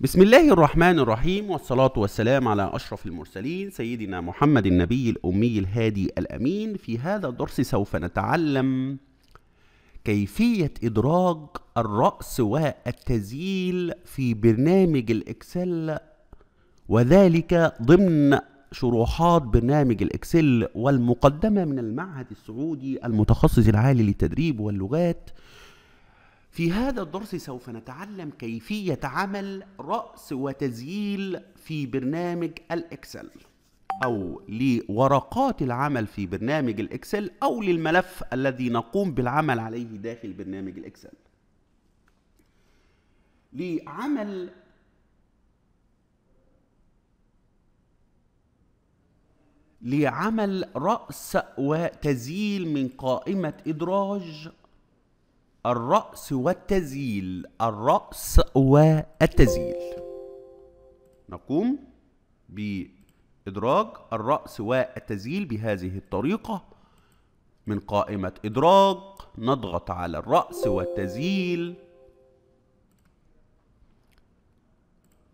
بسم الله الرحمن الرحيم والصلاة والسلام على أشرف المرسلين سيدنا محمد النبي الأمي الهادي الأمين في هذا الدرس سوف نتعلم كيفية إدراج الرأس والتزييل في برنامج الإكسل وذلك ضمن شروحات برنامج الإكسل والمقدمة من المعهد السعودي المتخصص العالي للتدريب واللغات في هذا الدرس سوف نتعلم كيفية عمل رأس وتزييل في برنامج الإكسل أو لورقات العمل في برنامج الإكسل أو للملف الذي نقوم بالعمل عليه داخل برنامج الإكسل لعمل لعمل رأس وتزيل من قائمة إدراج الرأس والتزيل الرأس والتزيل نقوم بإدراج الرأس والتزيل بهذه الطريقة من قائمة إدراج نضغط على الرأس والتزيل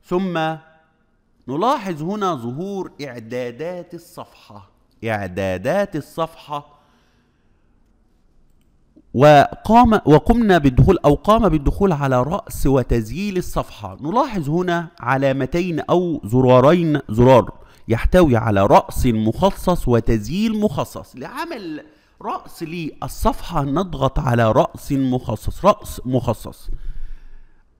ثم نلاحظ هنا ظهور إعدادات الصفحة إعدادات الصفحة وقام وقمنا بالدخول أو قام بالدخول على رأس وتزييل الصفحة نلاحظ هنا علامتين أو زرارين زرار يحتوي على رأس مخصص وتزييل مخصص لعمل رأس للصفحة نضغط على رأس مخصص رأس مخصص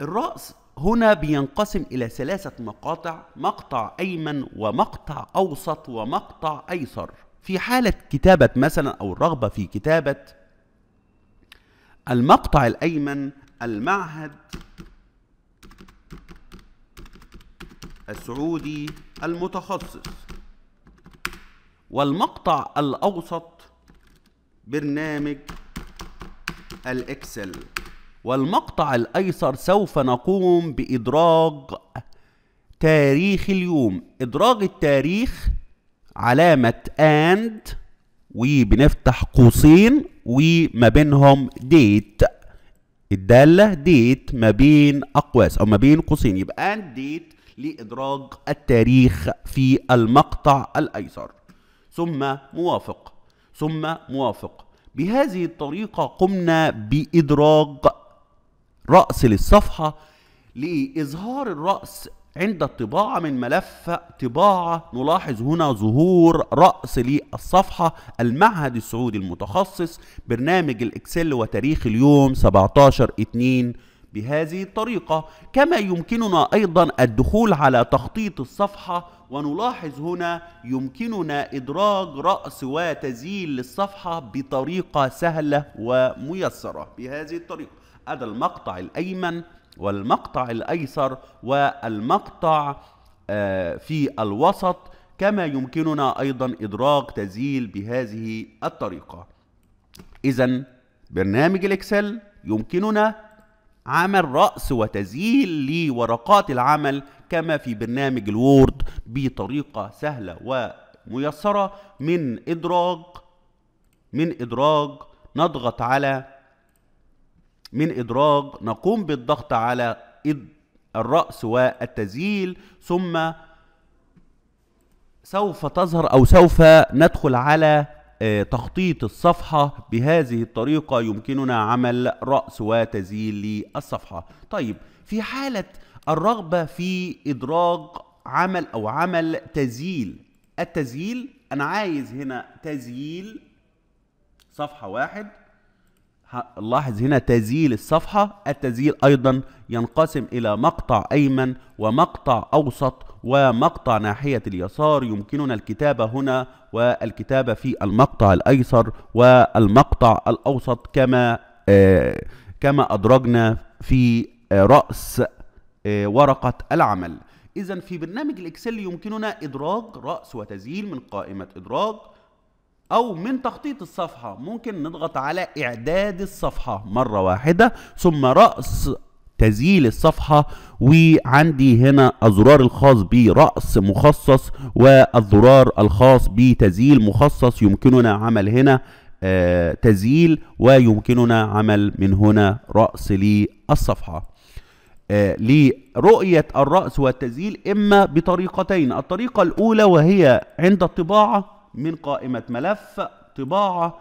الرأس هنا بينقسم إلى ثلاثة مقاطع مقطع أيمن ومقطع أوسط ومقطع أيسر في حالة كتابة مثلا أو الرغبة في كتابة المقطع الأيمن المعهد السعودي المتخصص والمقطع الأوسط برنامج الإكسل والمقطع الأيسر سوف نقوم بإدراج تاريخ اليوم إدراج التاريخ علامة AND وبنفتح قوسين وما بينهم ديت الدالة ديت ما بين أقواس أو ما بين قوسين يبقى أند ديت لإدراج التاريخ في المقطع الأيسر ثم موافق ثم موافق بهذه الطريقة قمنا بإدراج رأس للصفحة لإظهار الرأس عند الطباعة من ملف طباعة نلاحظ هنا ظهور رأس للصفحة المعهد السعودي المتخصص برنامج الإكسل وتاريخ اليوم 17 2 بهذه الطريقة كما يمكننا أيضا الدخول على تخطيط الصفحة ونلاحظ هنا يمكننا إدراج رأس وتزيل للصفحة بطريقة سهلة وميسرة بهذه الطريقة هذا المقطع الأيمن والمقطع الأيسر والمقطع آه، في الوسط كما يمكننا أيضا إدراك تزييل بهذه الطريقة إذا برنامج الإكسل يمكننا عمل رأس وتزييل لورقات العمل كما في برنامج الوورد بطريقة سهلة وميسرة من إدراج من إدراج نضغط على من إدراج نقوم بالضغط على الرأس والتزييل ثم سوف تظهر أو سوف ندخل على آه، تخطيط الصفحة بهذه الطريقة يمكننا عمل رأس وتزييل للصفحة طيب في حالة الرغبة في إدراج عمل أو عمل تزييل التزييل أنا عايز هنا تزييل صفحة واحد لاحظ هنا تزيل الصفحة التزيل أيضا ينقسم إلى مقطع أيمن ومقطع أوسط ومقطع ناحية اليسار يمكننا الكتابة هنا والكتابة في المقطع الأيسر والمقطع الأوسط كما آه، كما أدرجنا في آه، رأس آه، ورقة العمل إذا في برنامج الإكسل يمكننا إدراج رأس وتزييل من قائمة إدراج او من تخطيط الصفحة ممكن نضغط على اعداد الصفحة مرة واحدة ثم رأس تزييل الصفحة وعندي هنا الزرار الخاص برأس مخصص والزرار الخاص بتزييل مخصص يمكننا عمل هنا آه، تزييل ويمكننا عمل من هنا رأس للصفحة آه، لرؤية الرأس والتزييل إما بطريقتين الطريقة الأولى وهي عند الطباعة من قائمة ملف طباعة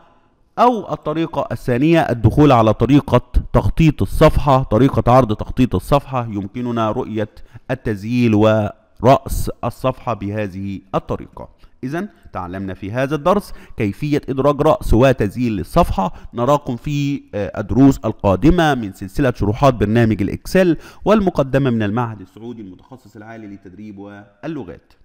أو الطريقة الثانية الدخول على طريقة تخطيط الصفحة طريقة عرض تخطيط الصفحة يمكننا رؤية التزييل ورأس الصفحة بهذه الطريقة إذا تعلمنا في هذا الدرس كيفية إدراج رأس وتزييل الصفحة نراكم في آه، الدروس القادمة من سلسلة شروحات برنامج الإكسل والمقدمة من المعهد السعودي المتخصص العالي للتدريب واللغات